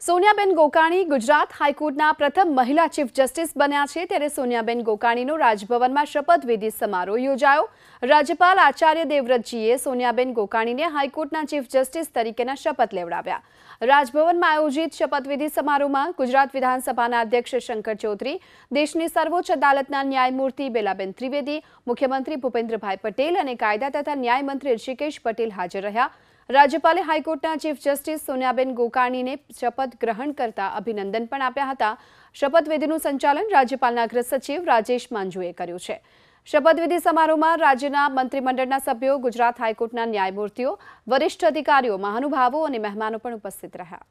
સોનિયાબેન ગોકાણી ગુજરાત હાઈકોર્ટના પ્રથમ મહિલા ચીફ જસ્ટિસ બન્યા છે ત્યારે સોનિયાબેન ગોકાણીનો રાજભવનમાં શપથવિધિ સમારોહ યોજાયો રાજ્યપાલ આચાર્ય દેવવ્રતજીએ સોનિયાબેન ગોકાણીને હાઈકોર્ટના ચીફ જસ્ટિસ તરીકેના શપથ લેવડાવ્યા રાજભવનમાં આયોજિત શપથવિધિ સમારોહમાં ગુજરાત વિધાનસભાના અધ્યક્ષ શંકર ચૌધરી દેશની સર્વોચ્ચ અદાલતના ન્યાયમૂર્તિ બેલાબેન ત્રિવેદી મુખ્યમંત્રી ભૂપેન્દ્રભાઈ પટેલ અને કાયદા તથા ન્યાયમંત્રી ઋષિકેશ પટેલ હાજર રહ્યા રાજ્યપાલે હાઈકોર્ટના ચીફ જસ્ટિસ સોનિયાબેન ગોકાણીને શપથ ગ્રહણ કરતા અભિનંદન પણ આપ્યા હતા શપથવિધિનું સંચાલન રાજ્યપાલના અગ્ર રાજેશ માંજુએ કર્યું છે શપથવિધિ સમારોહમાં રાજ્યના મંત્રીમંડળના સભ્યો ગુજરાત હાઈકોર્ટના ન્યાયમૂર્તિઓ વરિષ્ઠ અધિકારીઓ મહાનુભાવો અને મહેમાનો પણ ઉપસ્થિત રહ્યા